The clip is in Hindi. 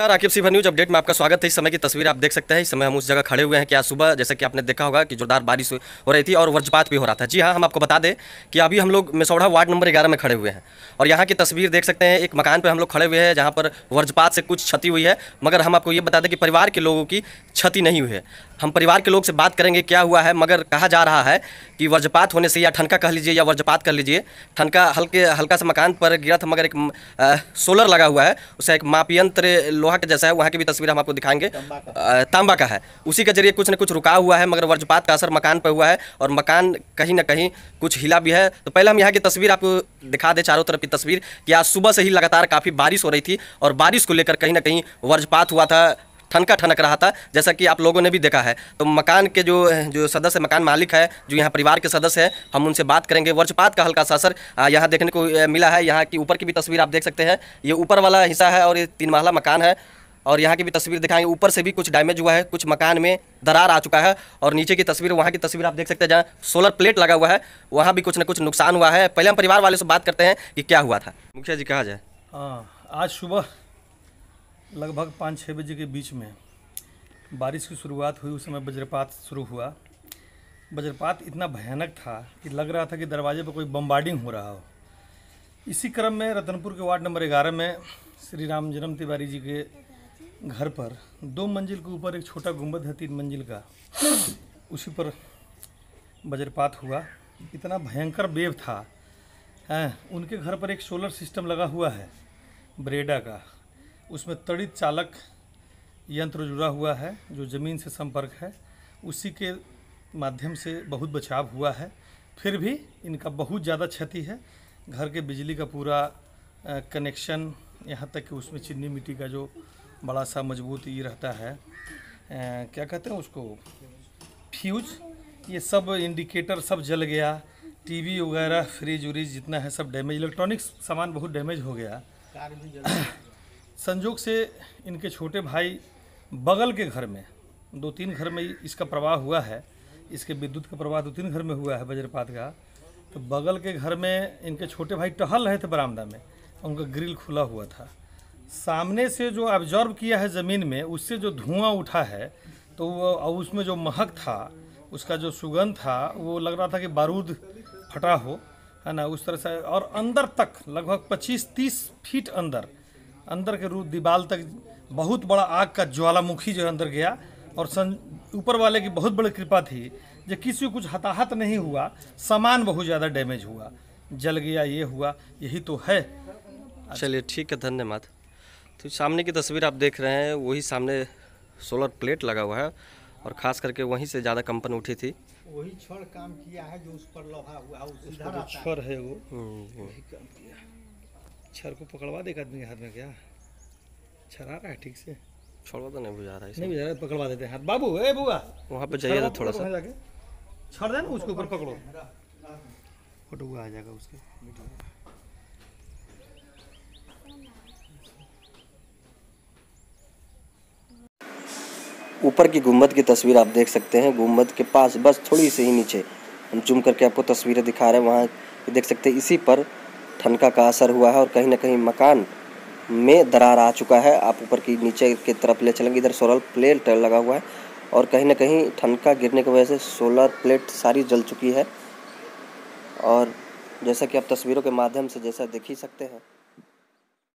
नमस्कार आकिब सिभा न्यूज अपडेट में आपका स्वागत है इस समय की तस्वीर आप देख सकते हैं इस समय हम उस जगह खड़े हुए हैं कि आज सुबह जैसे कि आपने देखा होगा कि जोरदार बारिश हो रही थी और वज्रपात भी हो रहा था जी हाँ हम आपको बता दें कि अभी हम लोग मेसौढ़ा वार्ड नंबर ग्यारह में खड़े हुए हैं और यहाँ की तस्वीर देख सकते हैं एक मकान पर हम लोग खड़े हुए हैं जहाँ पर वज्रपात से कुछ क्षति हुई है मगर हम आपको ये बता दें कि परिवार के लोगों की क्षति नहीं हुई है हम परिवार के लोग से बात करेंगे क्या हुआ है मगर कहा जा रहा है कि वज्रपात होने से या ठनका कह लीजिए या वज्रपात कर लीजिए ठनका हल्के हल्का सा मकान पर गिरा था मगर एक आ, सोलर लगा हुआ है उसे एक मापयंत्र लोहा के जैसा है वहाँ की भी तस्वीर हम आपको दिखाएंगे तांबा का है उसी के जरिए कुछ ना कुछ रुका हुआ है मगर वज्रपात का असर मकान पर हुआ है और मकान कहीं ना कहीं कुछ हिला भी है तो पहले हम यहाँ की तस्वीर आपको दिखा दें चारों तरफ की तस्वीर कि आज सुबह से ही लगातार काफ़ी बारिश हो रही थी और बारिश को लेकर कहीं ना कहीं वज्रपात हुआ था ठनका ठनक रहा था जैसा कि आप लोगों ने भी देखा है तो मकान के जो जो सदस्य मकान मालिक है जो यहाँ परिवार के सदस्य है हम उनसे बात करेंगे वर्षपात का हल्का सा असर यहाँ देखने को मिला है यहाँ की ऊपर की भी तस्वीर आप देख सकते हैं ये ऊपर वाला हिस्सा है और ये तीन महला मकान है और यहाँ की भी तस्वीर दिखाएंगे ऊपर से भी कुछ डैमेज हुआ है कुछ मकान में दरार आ चुका है और नीचे की तस्वीर वहाँ की तस्वीर आप देख सकते हैं जहाँ सोलर प्लेट लगा हुआ है वहाँ भी कुछ ना कुछ नुकसान हुआ है पहले हम परिवार वाले से बात करते हैं कि क्या हुआ था मुखिया जी कहा जाए हाँ, आज सुबह लगभग पाँच छः बजे के बीच में बारिश की शुरुआत हुई उस समय वज्रपात शुरू हुआ वज्रपात इतना भयानक था कि लग रहा था कि दरवाजे पर कोई बम्बार्डिंग हो रहा हो इसी क्रम में रतनपुर के वार्ड नंबर ग्यारह में श्री राम जन्म तिवारी जी के घर पर दो मंजिल के ऊपर एक छोटा गुंबद है तीन मंजिल का उसी पर वज्रपात हुआ इतना भयंकर बेब था हैं उनके घर पर एक सोलर सिस्टम लगा हुआ है ब्रेडा का उसमें तड़ित चालक यंत्र जुड़ा हुआ है जो ज़मीन से संपर्क है उसी के माध्यम से बहुत बचाव हुआ है फिर भी इनका बहुत ज़्यादा क्षति है घर के बिजली का पूरा कनेक्शन यहाँ तक कि उसमें चिन्नी मिट्टी का जो बड़ा सा मजबूत ये रहता है आ, क्या कहते हैं उसको फ्यूज ये सब इंडिकेटर सब जल गया टीवी वगैरह फ्रिज व्रिज जितना है सब डैमेज इलेक्ट्रॉनिक्स सामान बहुत डैमेज हो गया कार भी संजोग से इनके छोटे भाई बगल के घर में दो तीन घर में इसका प्रवाह हुआ है इसके विद्युत का प्रवाह दो तीन घर में हुआ है वज्रपात का तो बगल के घर में इनके छोटे भाई टहल रहे थे बरामदा में उनका ग्रिल खुला हुआ था सामने से जो ऑब्जॉर्व किया है ज़मीन में उससे जो धुआं उठा है तो वो उसमें जो महक था उसका जो सुगंध था वो लग रहा था कि बारूद फटा हो है ना उस तरह से और अंदर तक लगभग 25-30 फीट अंदर अंदर के रूप दीवाल तक बहुत बड़ा आग का ज्वालामुखी जो अंदर गया और सन ऊपर वाले की बहुत बड़ी कृपा थी जो किसी को कुछ हताहत नहीं हुआ सामान बहुत ज़्यादा डैमेज हुआ जल गया ये हुआ यही तो है चलिए ठीक है धन्यवाद तो सामने की तस्वीर आप देख रहे हैं वही सामने सोलर प्लेट लगा हुआ है और ख़ास करके वहीं से ज़्यादा कंपन उठी थी वही छड़ काम किया है जो उस पर लोहा हुआ उस पर है वो वही काम किया छर को पकड़वा देगा आदमी के हाथ में क्या छरा रहा है ठीक से छोड़वा तो नहीं बुझा रहा है नहीं बुझा रहा है पकड़वा देते हैं हाथ बाबू ए बुआ वहाँ पे जाइए थोड़ा सा जाके छोड़ देना उसके ऊपर पकड़ो फोटो आ जाएगा उसके ऊपर की गुम्बद की तस्वीर आप देख सकते हैं गुम्बद के पास बस थोड़ी सी ही नीचे हम जूम करके आपको तस्वीरें दिखा रहे हैं वहाँ देख सकते हैं इसी पर ठनका का असर हुआ है और कहीं ना कहीं मकान में दरार आ चुका है आप ऊपर की नीचे की तरफ ले चलेंगे इधर सोलर प्लेट लगा हुआ है और कहीं ना कहीं ठनका गिरने की वजह से सोलर प्लेट सारी जल चुकी है और जैसा कि आप तस्वीरों के माध्यम से जैसा देख ही सकते हैं